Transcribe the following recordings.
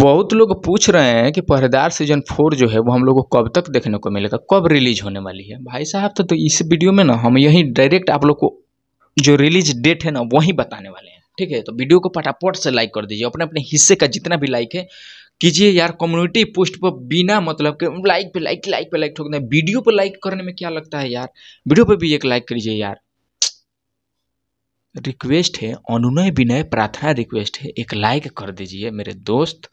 बहुत लोग पूछ रहे हैं कि पहरेदार सीजन फोर जो है वो हम लोग को कब तक देखने को मिलेगा कब रिलीज होने वाली है भाई साहब तो, तो इस वीडियो में ना हम यही डायरेक्ट आप लोग को जो रिलीज डेट है ना वही बताने वाले हैं ठीक है तो वीडियो को फटाफट से लाइक कर दीजिए अपने अपने हिस्से का जितना भी लाइक है कीजिए यार कम्युनिटी पोस्ट पर बिना मतलब के लाइक पे लाइक लाइक पे लाइक ठोक दे वीडियो पर लाइक करने में क्या लगता है यार वीडियो पर भी एक लाइक करिए यार रिक्वेस्ट है अनुनय विनय प्रार्थना रिक्वेस्ट है एक लाइक कर दीजिए मेरे दोस्त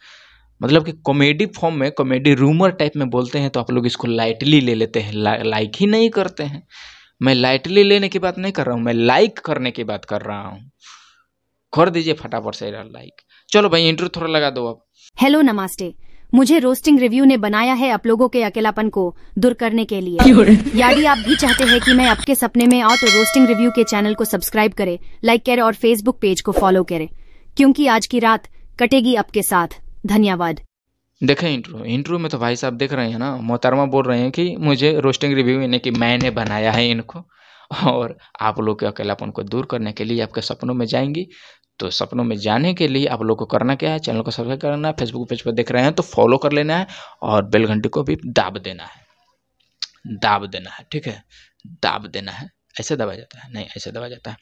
मतलब कि कॉमेडी फॉर्म में कॉमेडी रूमर टाइप में बोलते हैं तो आप लोग इसको लाइटली ले लेते हैं ला, लाइक ही नहीं करते हैं मैं लाइटली लेने की बात नहीं कर रहा हूँ मैं लाइक करने की बात कर रहा हूँ कर दीजिए फटाफट से लाइक चलो भाई इंटरव्यू थोड़ा लगा दो आप हेलो नमस्ते मुझे रोस्टिंग रिव्यू ने बनाया है आप लोगों के अकेलापन को दूर करने के लिए याडी आप भी चाहते हैं कि मैं आपके सपने में और तो रोस्टिंग रिव्यू के चैनल को सब्सक्राइब करें लाइक करें और फेसबुक पेज को फॉलो करें क्योंकि आज की रात कटेगी आपके साथ धन्यवाद देखे इंट्रो इंट्रो में तो भाई साहब देख रहे हैं ना मोहतरमा बोल रहे हैं की मुझे रोस्टिंग रिव्यू की मैंने बनाया है इनको और आप लोग के अकेलापन को दूर करने के लिए आपके सपनों में जाएंगी तो सपनों में जाने के लिए आप लोग को करना क्या है चैनल को सब्सक्राइब करना है फेसबुक पेज पर देख रहे हैं तो फॉलो कर लेना है और बेल घंटी को भी दाब देना है दाब देना है ठीक है दाब देना है ऐसे दबा जाता है नहीं ऐसे दबा जाता है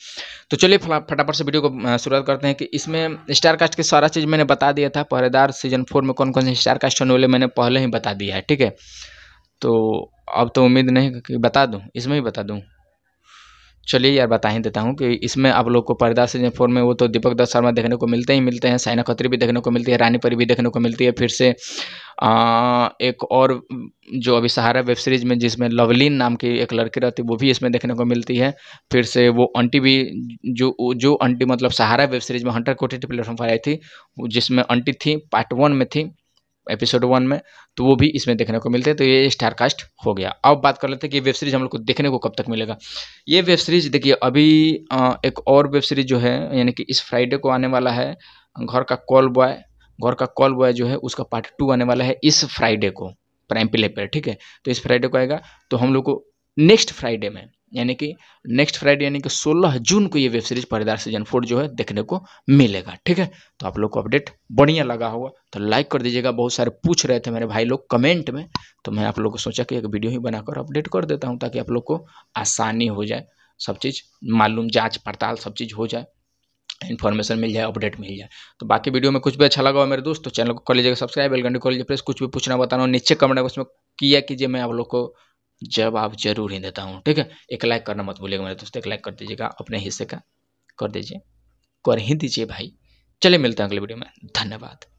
तो चलिए फटाफट से वीडियो को शुरुआत करते हैं कि इसमें स्टार कास्ट के सारा चीज़ मैंने बता दिया था पहरेदार सीजन फोर में कौन कौन से स्टार कास्ट होने वाले मैंने पहले ही बता दिया है ठीक है तो अब तो उम्मीद नहीं कि बता दूँ इसमें ही बता दूँ चलिए यार बता ही देता हूँ कि इसमें आप लोग को पर्दा सीजन फोर में वो तो दीपक दत्त शर्मा देखने को मिलते ही मिलते हैं साइना खत्री भी देखने को मिलती है रानी परी भी देखने को मिलती है फिर से आ, एक और जो अभी सहारा वेब सीरीज में जिसमें लवलीन नाम की एक लड़की रहती है वो भी इसमें देखने को मिलती है फिर से वो अंटी भी जो जो अंटी मतलब सहारा वेब सीरीज में हंटर कोटी प्लेटफॉर्म पर आई थी जिसमें अंटी थी पार्ट वन में थी एपिसोड वन में तो वो भी इसमें देखने को मिलते हैं तो ये स्टार कास्ट हो गया अब बात कर लेते हैं कि वेब सीरीज हम लोग को देखने को कब तक मिलेगा ये वेब सीरीज देखिए अभी एक और वेब सीरीज जो है यानी कि इस फ्राइडे को आने वाला है घर का कॉल बॉय घर का कॉल बॉय जो है उसका पार्ट टू आने वाला है इस फ्राइडे को प्राइम प्ले पर ठीक है तो इस फ्राइडे को आएगा तो हम लोग को नेक्स्ट फ्राइडे में यानी कि नेक्स्ट फ्राइडे यानी कि 16 जून को ये वेब सीरीज परिदार सीजन फोर जो है देखने को मिलेगा ठीक है तो आप लोग को अपडेट बढ़िया लगा होगा तो लाइक कर दीजिएगा बहुत सारे पूछ रहे थे मेरे भाई लोग कमेंट में तो मैं आप लोग को सोचा कि एक वीडियो ही बनाकर अपडेट कर देता हूँ ताकि आप लोग को आसानी हो जाए सब चीज़ मालूम जाँच पड़ताल सब चीज़ हो जाए इन्फॉर्मेशन मिल जाए अपडेट मिल जाए तो बाकी वीडियो में कुछ भी अच्छा लगा हुआ मेरे दोस्त तो चैनल को कर लीजिएगा सब्सक्राइब बेलगंडी कर लीजिए प्रेस कुछ भी पूछना बताना नीचे कमेंट बॉक्स में किया कीजिए मैं आप लोग को जवाब जरूर ही देता हूँ ठीक है एक लाइक करना मत भूलिएगा मेरे दोस्त एक लाइक कर दीजिएगा अपने हिस्से का कर दीजिए कर ही दीजिए भाई चलिए मिलते हैं अगले वीडियो में धन्यवाद